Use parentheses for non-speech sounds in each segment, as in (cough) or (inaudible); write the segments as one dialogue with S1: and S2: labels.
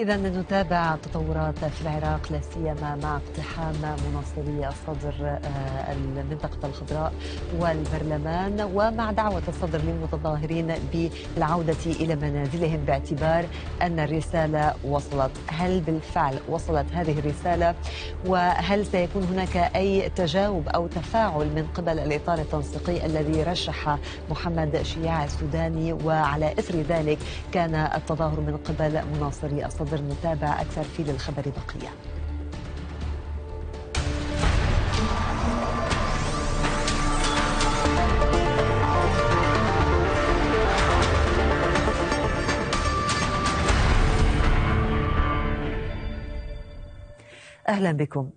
S1: إذا نتابع تطورات في العراق لا سيما مع اقتحام مناصري الصدر آه، المنطقة الخضراء والبرلمان ومع دعوة الصدر للمتظاهرين بالعودة إلى منازلهم باعتبار أن الرسالة وصلت هل بالفعل وصلت هذه الرسالة وهل سيكون هناك أي تجاوب أو تفاعل من قبل الإطار التنسيقي الذي رشح محمد شياع السوداني وعلى إثر ذلك كان التظاهر من قبل مناصري الصدر ننتظر نتابع أكثر في للخبر بقية أهلا بكم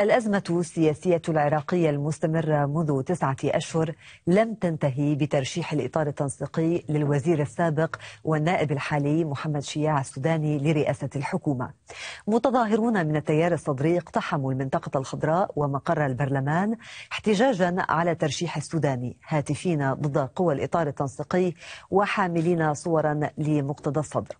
S1: الأزمة السياسية العراقية المستمرة منذ تسعة أشهر لم تنتهي بترشيح الإطار التنسيقي للوزير السابق والنائب الحالي محمد شياع السوداني لرئاسة الحكومة متظاهرون من التيار الصدري اقتحموا المنطقة الخضراء ومقر البرلمان احتجاجا على ترشيح السوداني هاتفين ضد قوى الإطار التنسيقي وحاملين صورا لمقتدى الصدر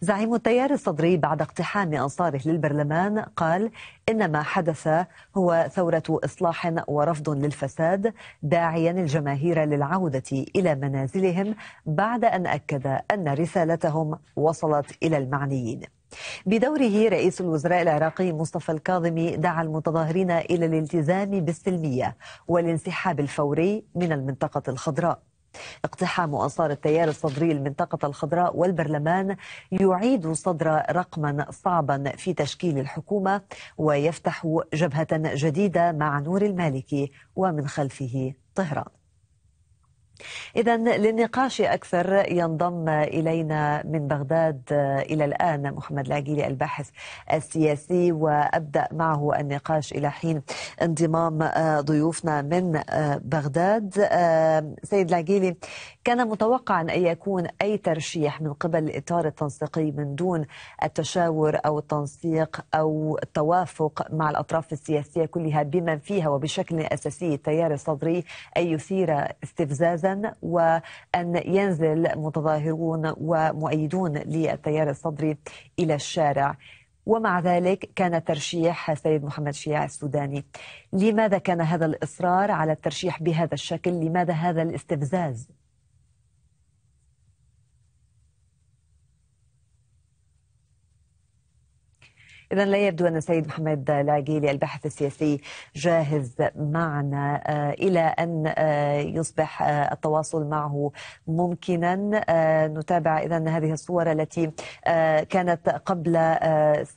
S1: زعيم التيار الصدري بعد اقتحام أنصاره للبرلمان قال إن ما حدث هو ثورة إصلاح ورفض للفساد داعيا الجماهير للعودة إلى منازلهم بعد أن أكد أن رسالتهم وصلت إلى المعنيين بدوره رئيس الوزراء العراقي مصطفى الكاظمي دعا المتظاهرين إلى الالتزام بالسلمية والانسحاب الفوري من المنطقة الخضراء اقتحام أنصار التيار الصدري المنطقة الخضراء والبرلمان يعيد صدر رقما صعبا في تشكيل الحكومة ويفتح جبهة جديدة مع نور المالكي ومن خلفه طهران إذا للنقاش أكثر ينضم إلينا من بغداد آه، إلى الآن محمد العقيلي الباحث السياسي وأبدأ معه النقاش إلى حين انضمام آه، ضيوفنا من آه، بغداد سيد العقيلي كان متوقعا أن يكون أي ترشيح من قبل الإطار التنسيقي من دون التشاور أو التنسيق أو التوافق مع الأطراف السياسية كلها بمن فيها وبشكل أساسي التيار الصدري أن يثير استفزازا وأن ينزل متظاهرون ومؤيدون للتيار الصدري إلى الشارع ومع ذلك كان ترشيح سيد محمد شياع السوداني لماذا كان هذا الإصرار على الترشيح بهذا الشكل لماذا هذا الاستفزاز إذا لا يبدو أن السيد محمد العقيلي الباحث السياسي جاهز معنا آه، إلى أن آه، يصبح آه، التواصل معه ممكنا نتابع إذا هذه الصور التي كانت قبل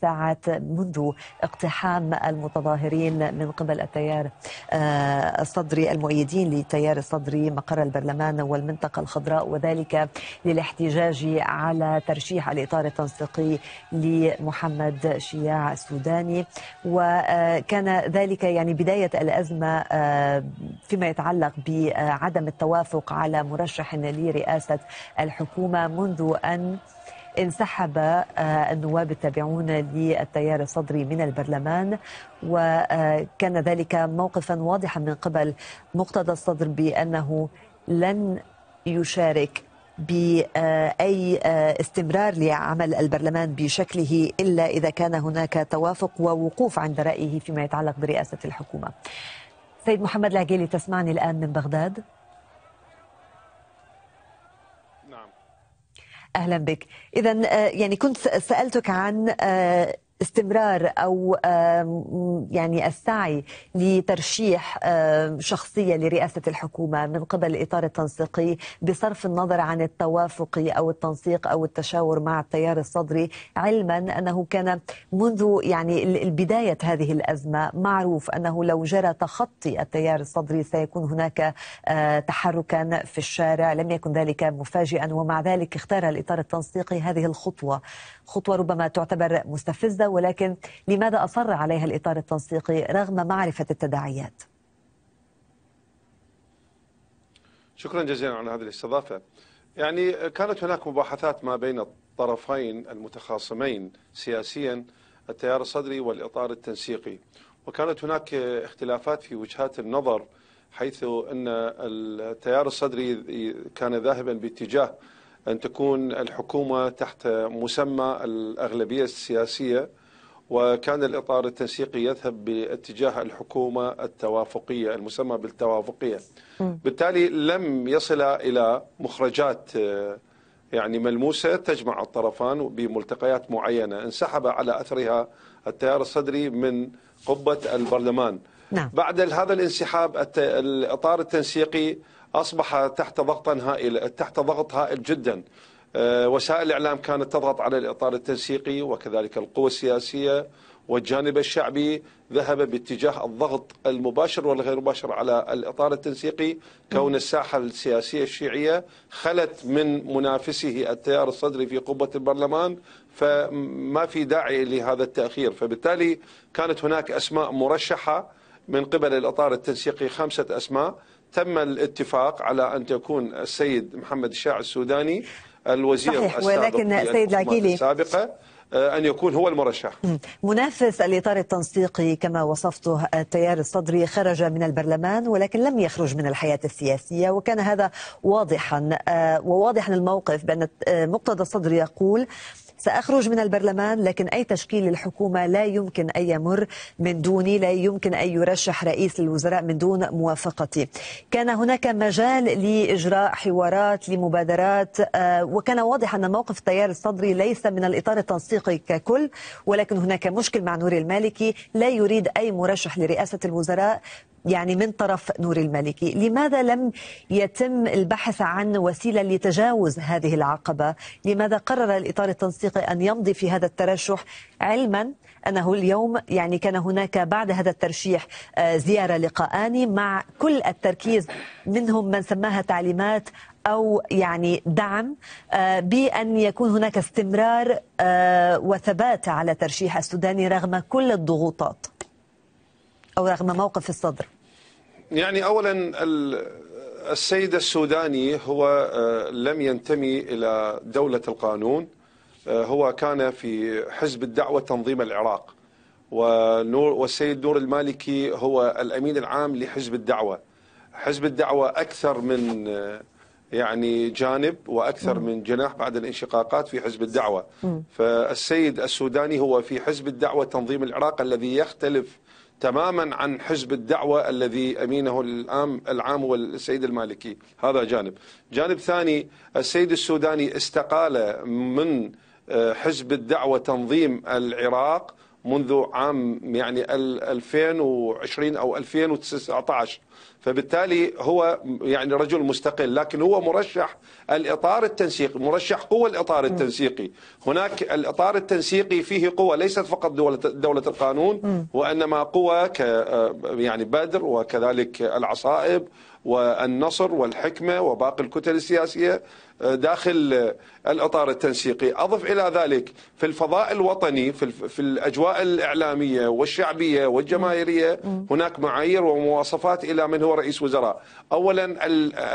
S1: ساعات منذ اقتحام المتظاهرين من قبل التيار الصدري المؤيدين للتيار الصدري مقر البرلمان والمنطقة الخضراء وذلك للاحتجاج على ترشيح الإطار التنسيقي لمحمد شيا السوداني وكان ذلك يعني بداية الأزمة آه، فيما يتعلق بعدم التوافق على مرشح لرئاسة الحكومة منذ أن انسحب آه، النواب التابعون للتيار الصدري من البرلمان وكان ذلك موقفا واضحا من قبل مقتدى الصدر بأنه لن يشارك باي آه، استمرار لعمل البرلمان بشكله الا اذا كان هناك توافق ووقوف عند رايه فيما يتعلق برئاسه الحكومه. سيد محمد العقيلي تسمعني الان من بغداد؟ نعم. اهلا بك اذا آه، يعني كنت سالتك عن آه، استمرار او يعني السعي لترشيح شخصيه لرئاسه الحكومه من قبل الاطار التنسيقي بصرف النظر عن التوافق او التنسيق او التشاور مع التيار الصدري علما انه كان منذ يعني بدايه هذه الازمه معروف انه لو جرى تخطي التيار الصدري سيكون هناك آه، تحركا في الشارع لم يكن ذلك مفاجئا ومع ذلك اختار الاطار التنسيقي هذه الخطوه خطوه ربما تعتبر مستفزه ولكن لماذا أصر عليها الإطار التنسيقي رغم معرفة التداعيات
S2: شكرا جزيلا على هذه الاستضافة يعني كانت هناك مباحثات ما بين الطرفين المتخاصمين سياسيا التيار الصدري والإطار التنسيقي وكانت هناك اختلافات في وجهات النظر حيث أن التيار الصدري كان ذاهبا باتجاه أن تكون الحكومة تحت مسمى الأغلبية السياسية وكان الإطار التنسيقي يذهب باتجاه الحكومة التوافقية المسمى بالتوافقية بالتالي لم يصل إلى مخرجات يعني ملموسة تجمع الطرفان بملتقيات معينة انسحب على أثرها التيار الصدري من قبة البرلمان نعم. بعد هذا الانسحاب الإطار التنسيقي اصبح تحت ضغط هائل تحت ضغط هائل جدا آه، وسائل الاعلام كانت تضغط على الاطار التنسيقي وكذلك القوى السياسيه والجانب الشعبي ذهب باتجاه الضغط المباشر والغير مباشر على الاطار التنسيقي كون الساحه السياسيه الشيعيه خلت من منافسه التيار الصدري في قبه البرلمان فما في داعي لهذا التاخير فبالتالي كانت هناك اسماء مرشحه من قبل الإطار التنسيقي خمسة أسماء تم الاتفاق على أن تكون السيد محمد الشاع السوداني الوزير صحيح ولكن السيد العقيلي السابقة آه، أن يكون هو المرشح
S1: منافس الإطار التنسيقي كما وصفته التيار الصدري خرج من البرلمان ولكن لم يخرج من الحياة السياسية وكان هذا واضحا آه، وواضحا الموقف بأن آه، مقتدى الصدر يقول سأخرج من البرلمان لكن أي تشكيل للحكومة لا يمكن أن يمر من دوني لا يمكن أن يرشح رئيس للوزراء من دون موافقتي كان هناك مجال لإجراء حوارات لمبادرات آه، وكان واضح أن موقف التيار الصدري ليس من الإطار التنسيقي ككل ولكن هناك مشكل مع نوري المالكي لا يريد أي مرشح لرئاسة الوزراء يعني من طرف نور المالكي لماذا لم يتم البحث عن وسيلة لتجاوز هذه العقبة لماذا قرر الإطار التنسيقي أن يمضي في هذا الترشح علما أنه اليوم يعني كان هناك بعد هذا الترشيح آه، زيارة لقاءان مع كل التركيز منهم من سماها تعليمات أو يعني دعم آه، بأن يكون هناك استمرار آه، وثبات على ترشيح السوداني رغم كل الضغوطات أو رغم موقف الصدر
S2: يعني أولا السيد السوداني هو آه، لم ينتمي إلى دولة القانون آه، هو كان في حزب الدعوة تنظيم العراق ونور والسيد نور المالكي هو الأمين العام لحزب الدعوة حزب الدعوة أكثر من آه، يعني جانب واكثر من جناح بعد الانشقاقات في حزب الدعوه فالسيد السوداني هو في حزب الدعوه تنظيم العراق الذي يختلف تماما عن حزب الدعوة الذي أمينه الآن العام هو السيد المالكي هذا جانب جانب ثاني السيد السوداني استقال من آه، حزب الدعوة تنظيم العراق منذ عام يعني 2020 او 2019 فبالتالي هو يعني رجل مستقل لكن هو مرشح الاطار التنسيقي مرشح قوى الاطار التنسيقي هناك الاطار التنسيقي فيه قوى ليست فقط دولة, دولة القانون وانما قوى ك آه، يعني بدر وكذلك العصائب والنصر والحكمه وباقي الكتل السياسيه داخل الاطار التنسيقي، اضف الى ذلك في الفضاء الوطني في في الاجواء الاعلاميه والشعبيه والجماهيريه هناك معايير ومواصفات الى من هو رئيس وزراء، اولا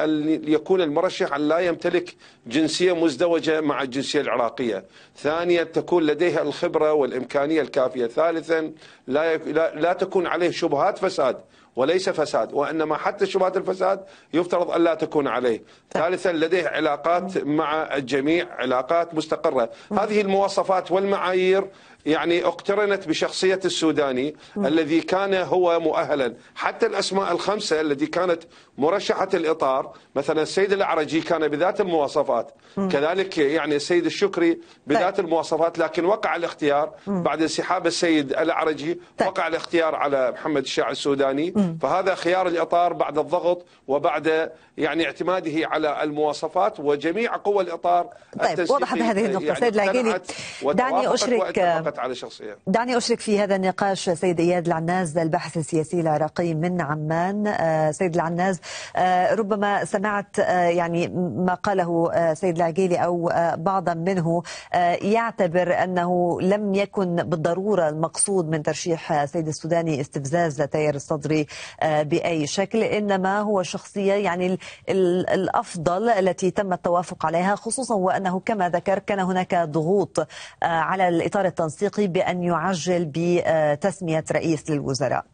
S2: ان يكون المرشح ان لا يمتلك جنسيه مزدوجه مع الجنسيه العراقيه، ثانيا تكون لديه الخبره والامكانيه الكافيه، ثالثا لا لا تكون عليه شبهات فساد وليس فساد وإنما حتى شبهات الفساد يفترض ألا تكون عليه طيب. ثالثا لديه علاقات مع الجميع علاقات مستقرة هذه المواصفات والمعايير يعني اقترنت بشخصية السوداني الذي كان هو مؤهلا حتى الأسماء الخمسة التي كانت مرشحة الإطار مثلا السيد العرجي كان بذات المواصفات م. كذلك يعني السيد الشكري بذات طيب. المواصفات لكن وقع الاختيار م. بعد انسحاب السيد العرجي طيب. وقع الاختيار على محمد الشاع السوداني م. فهذا خيار الإطار بعد الضغط وبعد يعني اعتماده على المواصفات وجميع قوى الإطار طيب وضحت هذه النقطة يعني سيد العقيلي دعني أشرك على شخصية.
S1: دعني أشرك في هذا النقاش سيد إياد العناز الباحث السياسي العراقي من عمان آه، سيد العناز آه، ربما سمعت آه، يعني ما قاله آه، سيد العقيلي أو بعضا منه يعتبر أنه لم يكن بالضرورة المقصود من ترشيح سيد السوداني استفزاز تيار الصدري بأي شكل إنما هو شخصية يعني الأفضل التي تم التوافق عليها خصوصا وأنه كما ذكر كان هناك ضغوط على الإطار التنسيقي بأن يعجل بتسمية رئيس للوزراء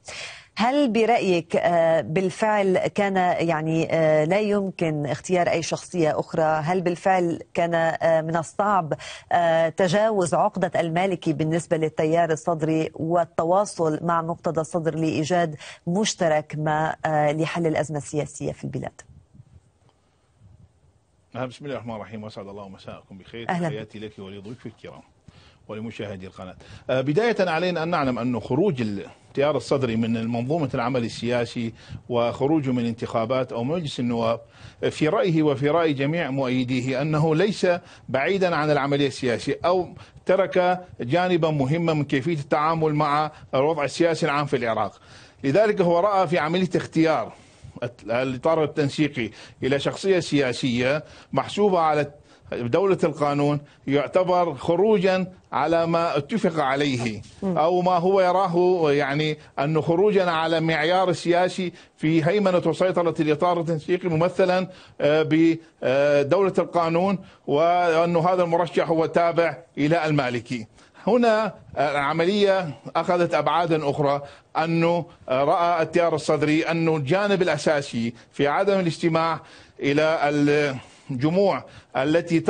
S1: هل برأيك آه، بالفعل كان يعني آه، لا يمكن اختيار أي شخصية أخرى هل بالفعل كان آه، من الصعب تجاوز عقدة المالكي بالنسبة للتيار الصدري والتواصل مع مقتدى الصدر لإيجاد مشترك ما لحل الأزمة السياسية في البلاد
S3: بسم الله الرحمن الرحيم واسعد الله مساءكم بخير تحياتي لك ولضيوفك الكرام ولمشاهدي القناه. بدايه علينا ان نعلم ان خروج ال... اختيار الصدري من منظومة العمل السياسي وخروجه من انتخابات أو مجلس النواب في رأيه وفي رأي جميع مؤيديه أنه ليس بعيدا عن العملية السياسية أو ترك جانبا مهما من كيفية التعامل مع الوضع السياسي العام في العراق لذلك هو رأى في عملية اختيار الاطار التنسيقي الى شخصيه سياسيه محسوبه على دولة القانون يعتبر خروجا على ما اتفق عليه أو ما هو يراه يعني أنه خروجا على معيار السياسي في هيمنة وسيطرة الإطار التنسيقي ممثلا آه، بدولة آه، القانون وأنه هذا المرشح هو تابع إلى المالكي هنا آه، العملية أخذت أبعادا أخرى أنه رأى التيار الصدري أنه الجانب الأساسي في عدم الاستماع إلى جموع التي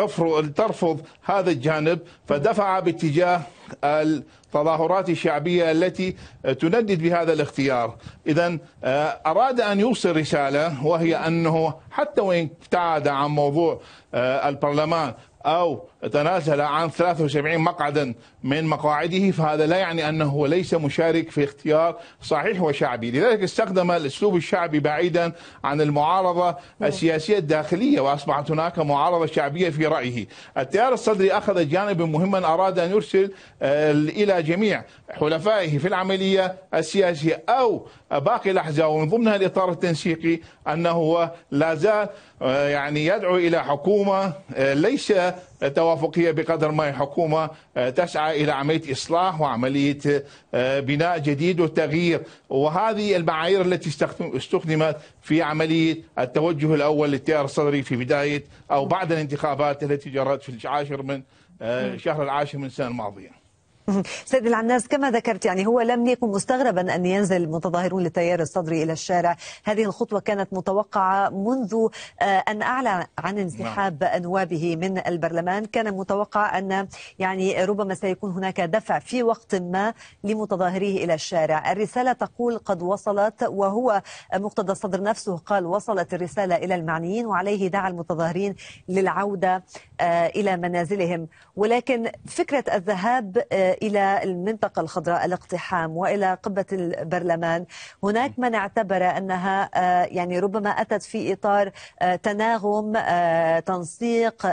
S3: ترفض هذا الجانب فدفع باتجاه التظاهرات الشعبية التي تندد بهذا الاختيار إذا آه، أراد أن يوصل رسالة وهي أنه حتى وإن ابتعد عن موضوع آه، البرلمان أو تنازل عن 73 مقعدا من مقاعده فهذا لا يعني انه ليس مشارك في اختيار صحيح وشعبي، لذلك استخدم الاسلوب الشعبي بعيدا عن المعارضه السياسيه الداخليه واصبحت هناك معارضه شعبيه في رايه. التيار الصدري اخذ جانبا مهما اراد ان يرسل آه، الى جميع حلفائه في العمليه السياسيه او باقي الاحزاب ومن ضمنها الاطار التنسيقي انه لا زال آه، يعني يدعو الى حكومه آه، ليس توافقيه بقدر ما هي حكومه آه، تسعى الى عمليه اصلاح وعمليه آه، بناء جديد وتغيير وهذه المعايير التي استخدمت في عمليه التوجه الاول للتيار الصدري في بدايه او بعد الانتخابات التي جرت في العاشر من آه، شهر العاشر من السنه الماضيه.
S1: (laughs) سيد العناس كما ذكرت يعني هو لم يكن مستغربا أن ينزل المتظاهرون للتيار الصدري إلى الشارع هذه الخطوة كانت متوقعة منذ آه، أن أعلن عن انسحاب نعم. نوابه من البرلمان كان متوقع أن يعني ربما سيكون هناك دفع في وقت ما لمتظاهريه إلى الشارع الرسالة تقول قد وصلت وهو مقتدى الصدر نفسه قال وصلت الرسالة إلى المعنيين وعليه دعا المتظاهرين للعودة آه، إلى منازلهم ولكن فكرة الذهاب آه، إلى المنطقة الخضراء الاقتحام وإلى قبة البرلمان هناك من اعتبر أنها آه، يعني ربما أتت في إطار آه، تناغم آه، تنسيق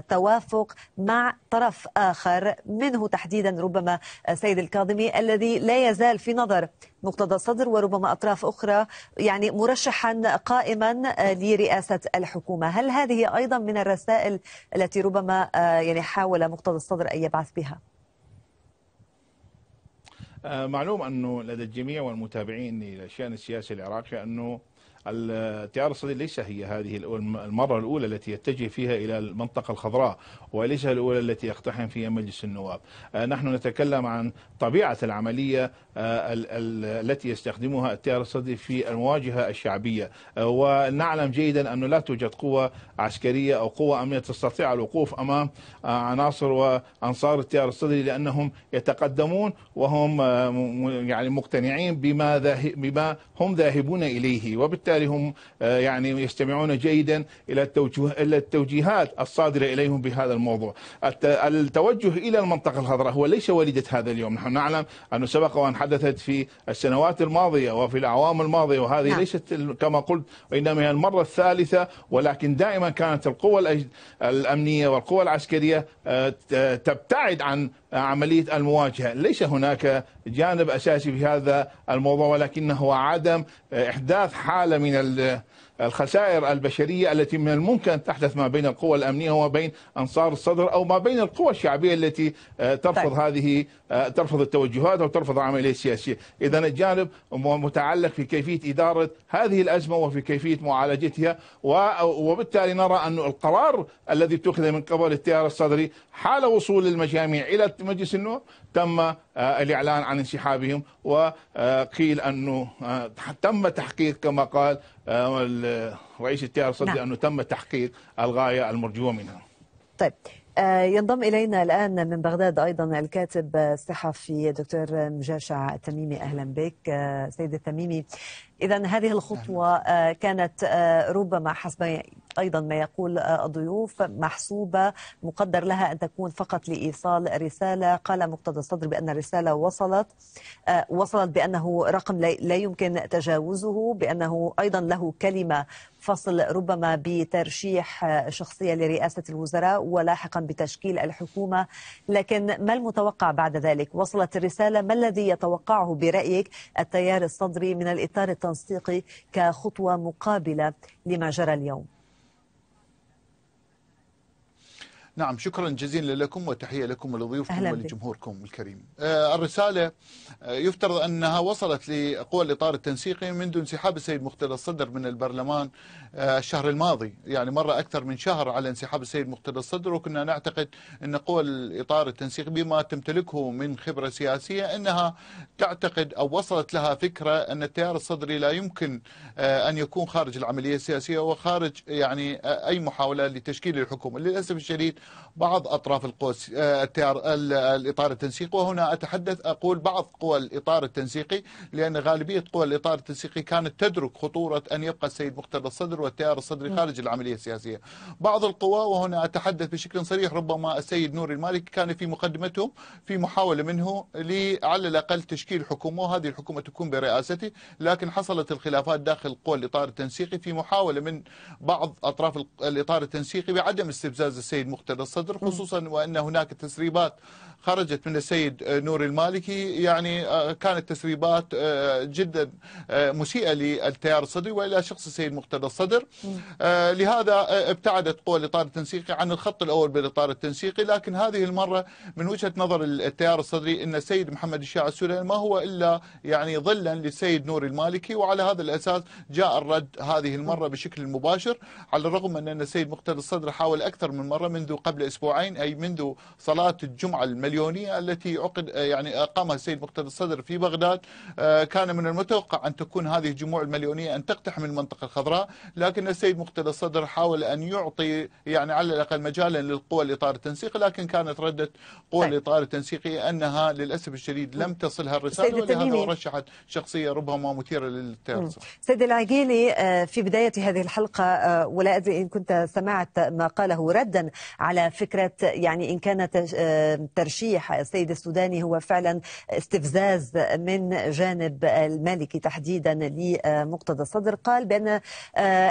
S1: توافق مع طرف آخر منه تحديدا ربما سيد الكاظمي الذي لا يزال في نظر مقتضى الصدر وربما أطراف أخرى يعني مرشحا قائما لرئاسة الحكومة هل هذه أيضا من الرسائل التي ربما يعني حاول مقتضى الصدر أن يبعث بها؟
S3: آه، معلوم أنه لدى الجميع والمتابعين للشأن السياسي العراقي أنه التيار الصدي ليس هي هذه المرة الأولى التي يتجه فيها إلى المنطقة الخضراء وليس الأولى التي يقتحم فيها مجلس النواب آه، نحن نتكلم عن طبيعة العملية آه، التي يستخدمها التيار الصدي في المواجهة الشعبية آه، ونعلم جيدا أنه لا توجد قوة عسكرية أو قوة أمنية تستطيع الوقوف أمام عناصر وأنصار التيار الصدي لأنهم يتقدمون وهم يعني مقتنعين بما, بما هم ذاهبون إليه وبالتالي وبالتالي هم آه، يعني يستمعون جيدا الى الى التوجيهات الصادره اليهم بهذا الموضوع. التوجه الى المنطقه الخضراء هو ليس وليده هذا اليوم، نحن نعلم انه سبق وان حدثت في السنوات الماضيه وفي الاعوام الماضيه وهذه نعم. ليست كما قلت وانما هي المره الثالثه ولكن دائما كانت القوى الامنيه والقوى العسكريه آه، تبتعد عن عمليه المواجهه، ليس هناك جانب اساسي في هذا الموضوع ولكنه عدم احداث حاله من الخسائر البشرية التي من الممكن أن تحدث ما بين القوى الأمنية وما بين أنصار الصدر أو ما بين القوى الشعبية التي آه، ترفض طيب. هذه آه، ترفض التوجهات أو ترفض العملية السياسية إذا الجانب متعلق في كيفية إدارة هذه الأزمة وفي كيفية معالجتها وبالتالي نرى أن القرار الذي اتخذ من قبل التيار الصدري حال وصول المجاميع إلى مجلس النواب تم آه، الإعلان عن انسحابهم وقيل أنه تم تحقيق كما قال آه، رئيس التيار صدق نعم. أنه تم تحقيق الغاية المرجوة منها
S1: طيب آه، ينضم إلينا الآن من بغداد أيضا الكاتب آه، الصحفي دكتور مجاشع التميمي أهلا بك سيد التميمي إذا هذه الخطوة كانت ربما حسب أيضا ما يقول الضيوف محسوبة مقدر لها أن تكون فقط لإيصال رسالة قال مقتدى الصدر بأن الرسالة وصلت آه، وصلت بأنه رقم لا يمكن تجاوزه بأنه أيضا له كلمة فصل ربما بترشيح آه، شخصية لرئاسة الوزراء ولاحقا بتشكيل الحكومة لكن ما المتوقع بعد ذلك وصلت الرسالة ما الذي يتوقعه برأيك التيار الصدري من الإطار التنسيقي كخطوة مقابلة لما جرى اليوم
S4: نعم شكرا جزيلا لكم وتحية لكم ولضيوفكم ولجمهوركم الكريم آه، الرسالة آه، يفترض أنها وصلت لقوى الإطار التنسيقي منذ انسحاب السيد مقتدى الصدر من البرلمان آه، الشهر الماضي يعني مرة أكثر من شهر على انسحاب السيد مقتدى الصدر وكنا نعتقد أن قوى الإطار التنسيقي بما تمتلكه من خبرة سياسية أنها تعتقد أو وصلت لها فكرة أن التيار الصدري لا يمكن أن يكون خارج العملية السياسية وخارج يعني أي محاولة لتشكيل الحكومة للأسف الشديد بعض أطراف القوس آه، الإطار التنسيقي وهنا أتحدث أقول بعض قوى الإطار التنسيقي لأن غالبية قوى الإطار التنسيقي كانت تدرك خطورة أن يبقى السيد مقتدى الصدر والتيار الصدري خارج العملية السياسية بعض القوى وهنا أتحدث بشكل صريح ربما السيد نوري المالكي كان في مقدمته في محاولة منه على الأقل تشكيل حكومة وهذه الحكومة تكون برئاسته لكن حصلت الخلافات داخل قوى الإطار التنسيقي في محاولة من بعض أطراف الإطار التنسيقي بعدم استفزاز السيد مقتدى هذا الصدر خصوصا وأن هناك تسريبات خرجت من السيد آه، نور المالكي يعني آه، كانت تسريبات آه، جدا مسيئة للتيار الصدري وإلى شخص السيد مقتدى الصدر لهذا ابتعدت قوى الإطار التنسيقي عن الخط الأول بالإطار التنسيقي لكن هذه المرة من وجهة نظر التيار الصدري أن السيد محمد الشاع السليم ما هو إلا يعني ظلا للسيد نور المالكي وعلى هذا الأساس جاء الرد هذه المرة بشكل مباشر على الرغم من أن السيد مقتدى الصدر حاول أكثر من مرة منذ قبل أسبوعين أي منذ صلاة الجمعة المدينة المليونية التي عقد آه، يعني أقامها آه، السيد مقتدى الصدر في بغداد آه، كان من المتوقع أن تكون هذه الجموع المليونية أن تقتحم المنطقة الخضراء لكن السيد مقتدى الصدر حاول أن يعطي يعني على الأقل مجالا للقوى الإطار التنسيق لكن كانت ردة قوى الإطار طيب. التنسيقي أنها للأسف الشديد لم تصلها الرسالة ولهذا رشحت شخصية ربما مثيرة للتيارس
S1: سيد العقيلي في بداية هذه الحلقة ولا أدري إن كنت سمعت ما قاله ردا على فكرة يعني إن كانت ترشيح ترشيح السيد السوداني هو فعلا استفزاز من جانب المالكي تحديدا لمقتدى الصدر قال بأن آه،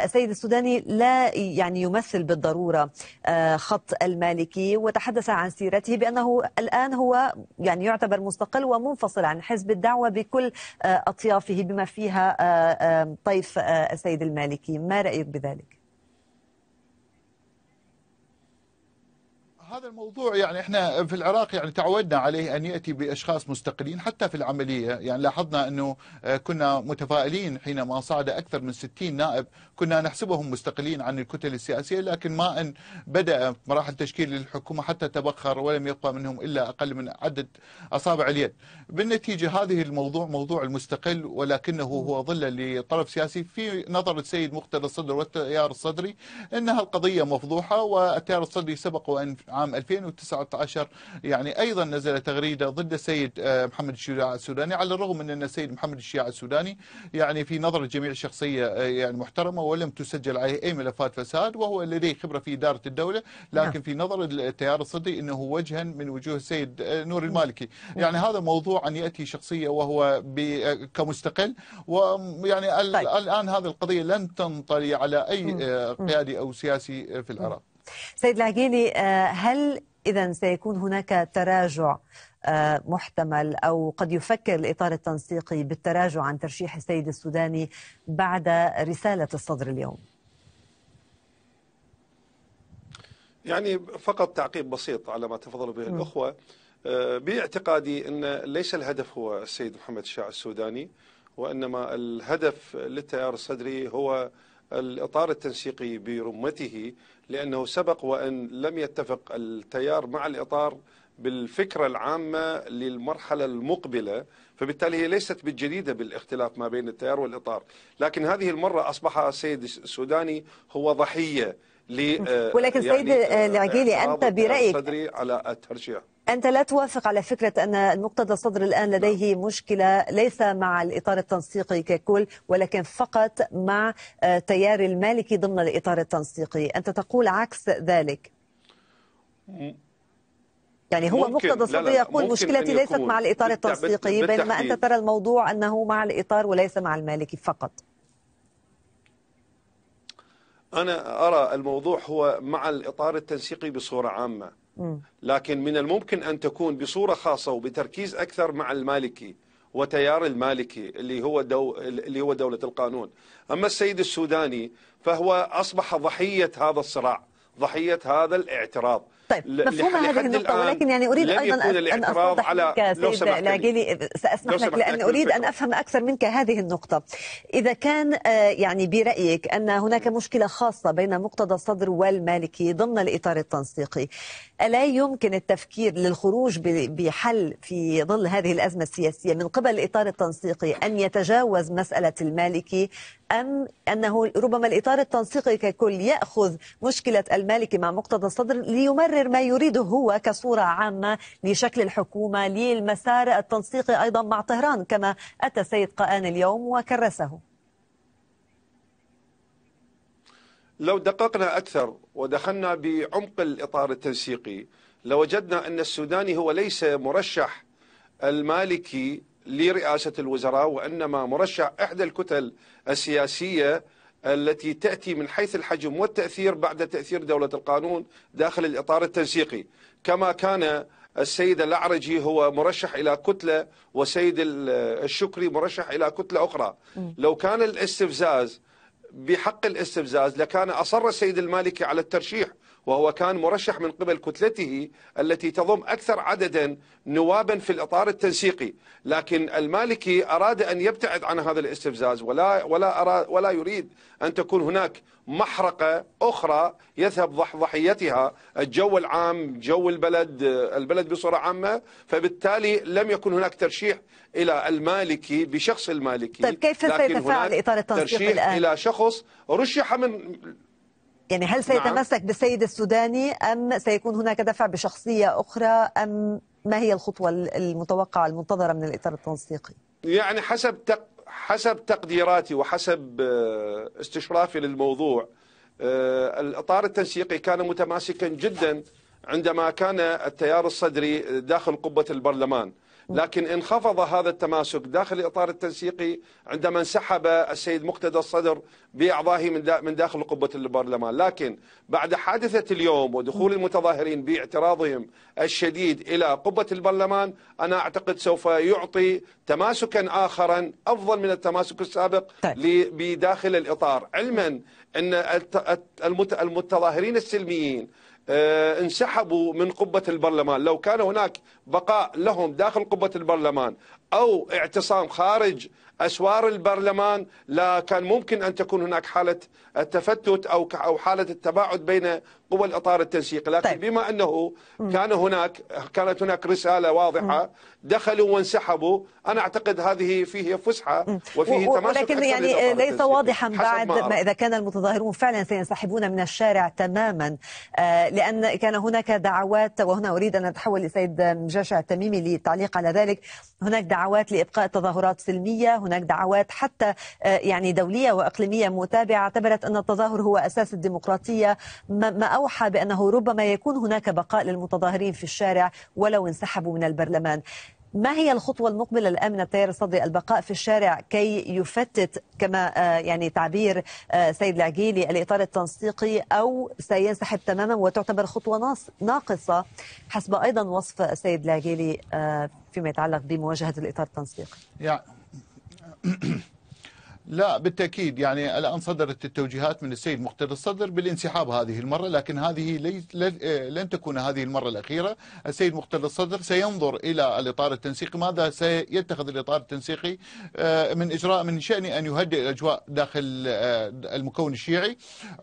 S1: السيد السوداني لا يعني يمثل بالضرورة آه، خط المالكي وتحدث عن سيرته بأنه الآن هو يعني يعتبر مستقل ومنفصل عن حزب الدعوة بكل آه، أطيافه بما فيها طيف السيد المالكي ما رأيك بذلك؟
S4: هذا الموضوع يعني احنا في العراق يعني تعودنا عليه ان ياتي باشخاص مستقلين حتى في العمليه يعني لاحظنا انه آه، كنا متفائلين حينما صعد اكثر من 60 نائب كنا نحسبهم مستقلين عن الكتل السياسيه لكن ما ان بدا مراحل تشكيل الحكومه حتى تبخر ولم يبقى منهم الا اقل من عدد اصابع اليد. بالنتيجه هذه الموضوع موضوع المستقل ولكنه هو ظلا لطرف سياسي في نظر السيد مقتدى الصدر والتيار الصدري انها القضيه مفضوحه والتيار الصدري سبق وان عام 2019 يعني أيضا نزل تغريدة ضد السيد آه، محمد الشياع السوداني على الرغم من أن السيد محمد الشياع السوداني يعني في نظر الجميع شخصية آه، يعني محترمة ولم تسجل عليه أي ملفات فساد وهو لديه خبرة في إدارة الدولة لكن نعم. في نظر التيار الصدي أنه وجها من وجوه السيد آه، نور نعم. المالكي يعني هذا موضوع أن يأتي شخصية وهو كمستقل ويعني طيب. الآن هذه القضية لن تنطلي على أي قيادي أو سياسي في العراق
S1: سيد العجيلي آه، هل إذا سيكون هناك تراجع آه، محتمل أو قد يفكر الإطار التنسيقي بالتراجع عن ترشيح السيد السوداني بعد رسالة الصدر اليوم؟
S2: يعني فقط تعقيب بسيط على ما تفضلوا به الأخوة آه، باعتقادي أن ليس الهدف هو السيد محمد الشاع السوداني وإنما الهدف للتيار الصدري هو الإطار التنسيقي برمته لأنه سبق وأن لم يتفق التيار مع الإطار بالفكرة العامة للمرحلة المقبلة فبالتالي هي ليست بالجديدة بالاختلاف ما بين التيار والإطار لكن هذه المرة أصبح السيد السوداني هو ضحية ل (laughs) آه، ولكن سيد يعني، العجيلي آه، آه، انت برايك صدري على الترشيح
S1: أنت لا توافق على فكرة أن مقتدى الصدر الآن نعم. لديه مشكلة ليس مع الإطار التنسيقي ككل ولكن فقط مع تيار المالكي ضمن الإطار التنسيقي أنت تقول عكس ذلك يعني هو مقتدى الصدر يقول مشكلتي ليست مع الإطار التنسيقي بينما أنت ترى الموضوع أنه مع الإطار وليس مع المالكي فقط
S2: أنا أرى الموضوع هو مع الإطار التنسيقي بصورة عامة لكن من الممكن أن تكون بصورة خاصة وبتركيز أكثر مع المالكي وتيار المالكي اللي هو دو اللي هو دولة القانون أما السيد السوداني فهو أصبح ضحية هذا الصراع ضحية هذا الاعتراض طيب مفهومه هذه النقطه ولكن يعني اريد ايضا ان أفضح على سيد العقيلي
S1: ساسمح لك لان اريد ان افهم اكثر منك هذه النقطه اذا كان آه، يعني برايك ان هناك مشكله خاصه بين مقتضى الصدر والمالكي ضمن الاطار التنسيقي الا يمكن التفكير للخروج بحل في ظل هذه الازمه السياسيه من قبل الاطار التنسيقي ان يتجاوز مساله المالكي أم أنه ربما الإطار التنسيقي ككل يأخذ مشكلة المالكي مع مقتضى الصدر ليمرر يبرر ما يريده هو كصورة عامة لشكل الحكومة للمسار التنسيقي أيضا مع طهران كما أتى سيد قآن اليوم وكرسه
S2: لو دققنا أكثر ودخلنا بعمق الإطار التنسيقي لوجدنا لو أن السوداني هو ليس مرشح المالكي لرئاسة الوزراء وإنما مرشح إحدى الكتل السياسية التي تأتي من حيث الحجم والتأثير بعد تأثير دولة القانون داخل الإطار التنسيقي كما كان السيد الأعرجي هو مرشح إلى كتلة وسيد الشكري مرشح إلى كتلة أخرى لو كان الاستفزاز بحق الاستفزاز لكان أصر السيد المالكي على الترشيح وهو كان مرشح من قبل كتلته التي تضم أكثر عددا نوابا في الإطار التنسيقي لكن المالكي أراد أن يبتعد عن هذا الاستفزاز ولا, ولا, أراد ولا يريد أن تكون هناك محرقة أخرى يذهب ضحيتها الجو العام جو البلد البلد بصورة عامة فبالتالي لم يكن هناك ترشيح إلى المالكي بشخص المالكي طيب كيف سيتفاعل إطار التنسيق الآن؟ ترشيح إلى شخص رشح من
S1: يعني هل سيتمسك نعم. بالسيد السوداني أم سيكون هناك دفع بشخصية أخرى أم ما هي الخطوة المتوقعة المنتظرة من الإطار التنسيقي؟
S2: يعني حسب تق... حسب تقديراتي وحسب آه، استشرافي للموضوع آه، الإطار التنسيقي كان متماسكا جدا عندما كان التيار الصدري داخل قبة البرلمان لكن انخفض هذا التماسك داخل الإطار التنسيقي عندما انسحب السيد مقتدى الصدر بأعضائه من من داخل قبة البرلمان لكن بعد حادثة اليوم ودخول المتظاهرين باعتراضهم الشديد إلى قبة البرلمان أنا أعتقد سوف يعطي تماسكا آخرا أفضل من التماسك السابق طيب. بداخل الإطار علما أن المتظاهرين السلميين آه، انسحبوا من قبة البرلمان لو كان هناك بقاء لهم داخل قبة البرلمان أو اعتصام خارج أسوار البرلمان لا كان ممكن أن تكون هناك حالة التفتت أو أو حالة التباعد بين قوى الاطار التنسيق لكن طيب. بما انه كان هناك كانت هناك رساله واضحه دخلوا وانسحبوا انا اعتقد هذه فيه فسحه وفيه تماسك ولكن يعني ليس واضحا بعد ما, ما اذا
S1: كان المتظاهرون فعلا سينسحبون من الشارع تماما آه، لان كان هناك دعوات وهنا اريد ان اتحول لسيد جاشع التميمي للتعليق على ذلك هناك دعوات لابقاء تظاهرات سلميه هناك دعوات حتى آه، يعني دوليه واقليميه متابعه اعتبرت ان التظاهر هو اساس الديمقراطيه ما أوحى بأنه ربما يكون هناك بقاء للمتظاهرين في الشارع ولو انسحبوا من البرلمان ما هي الخطوة المقبلة الآن من التيار الصدري البقاء في الشارع كي يفتت كما آه، يعني تعبير آه، سيد العجيلي الإطار التنسيقي أو سينسحب تماما وتعتبر خطوة ناقصة حسب أيضا وصف السيد العجيلي آه، فيما يتعلق بمواجهة الإطار التنسيقي
S4: لا بالتأكيد يعني الآن صدرت التوجيهات من السيد مقتدى الصدر بالانسحاب هذه المرة لكن هذه آه، لن تكون هذه المرة الأخيرة السيد مقتدى الصدر سينظر إلى الإطار التنسيقي ماذا سيتخذ الإطار التنسيقي آه، من إجراء من شأن أن يهدئ الأجواء داخل آه، المكون الشيعي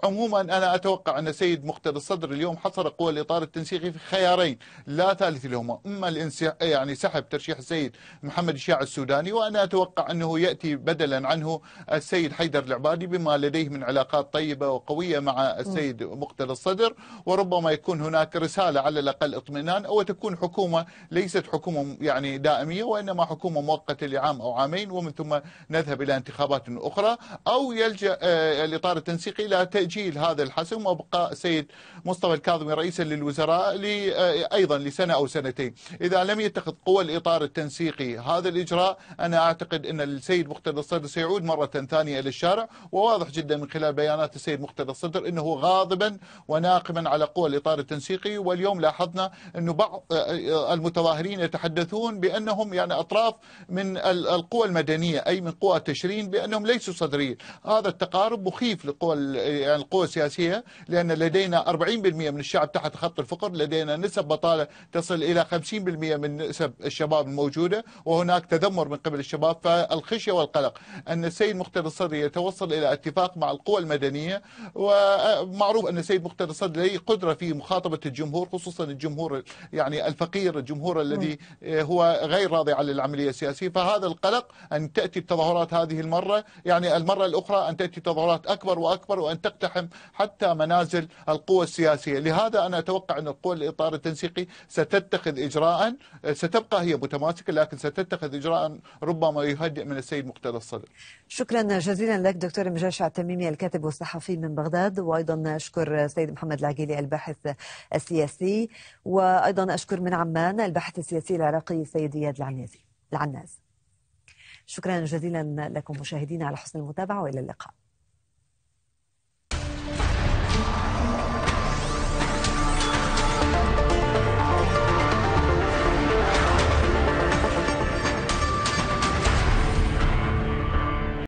S4: عموما أنا أتوقع أن السيد مقتدى الصدر اليوم حصر قوى الإطار التنسيقي في خيارين لا ثالث لهما إما يعني سحب ترشيح السيد محمد الشاع السوداني وأنا أتوقع أنه يأتي بدلا عنه السيد حيدر العبادي بما لديه من علاقات طيبة وقوية مع السيد مقتل الصدر وربما يكون هناك رسالة على الأقل اطمئنان أو تكون حكومة ليست حكومة يعني دائمية وإنما حكومة مؤقتة لعام أو عامين ومن ثم نذهب إلى انتخابات أخرى أو يلجأ الإطار آه، التنسيقي إلى تأجيل هذا الحسم وابقاء السيد مصطفى الكاظمي رئيسا للوزراء آه، أيضا لسنة أو سنتين إذا لم يتخذ قوى الإطار التنسيقي هذا الإجراء أنا أعتقد أن السيد مقتل الصدر سيعود مرة مرة ثانية إلى الشارع وواضح جدا من خلال بيانات السيد مقتدى الصدر أنه غاضبا وناقما على قوى الإطار التنسيقي واليوم لاحظنا أنه بعض آه، آه، المتظاهرين يتحدثون بأنهم يعني أطراف من القوى المدنية أي من قوى تشرين بأنهم ليسوا صدريين هذا التقارب مخيف للقوى يعني القوى السياسية لأن لدينا 40% من الشعب تحت خط الفقر لدينا نسب بطالة تصل إلى 50% من نسب الشباب الموجودة وهناك تذمر من قبل الشباب فالخشية والقلق أن السيد السيد مختار الصدر يتوصل إلى اتفاق مع القوى المدنية ومعروف أن السيد مختار الصدر لديه قدرة في مخاطبة الجمهور خصوصا الجمهور يعني الفقير الجمهور الذي نعم. هو غير راضي عن العملية السياسية فهذا القلق أن تأتي التظاهرات هذه المرة يعني المرة الأخرى أن تأتي تظاهرات أكبر وأكبر وأن تقتحم حتى منازل القوى السياسية لهذا أنا أتوقع أن القوى الإطار التنسيقي ستتخذ إجراء ستبقى هي متماسكة لكن ستتخذ إجراء ربما يهدئ من السيد مقتدى الصدر
S1: شكرا جزيلا لك دكتور مجاشع التميمي الكاتب والصحفي من بغداد وايضا اشكر السيد محمد العقيلي الباحث السياسي وايضا اشكر من عمان الباحث السياسي العراقي السيد اياد العنازي العناز شكرا جزيلا لكم مشاهدينا على حسن المتابعه والى اللقاء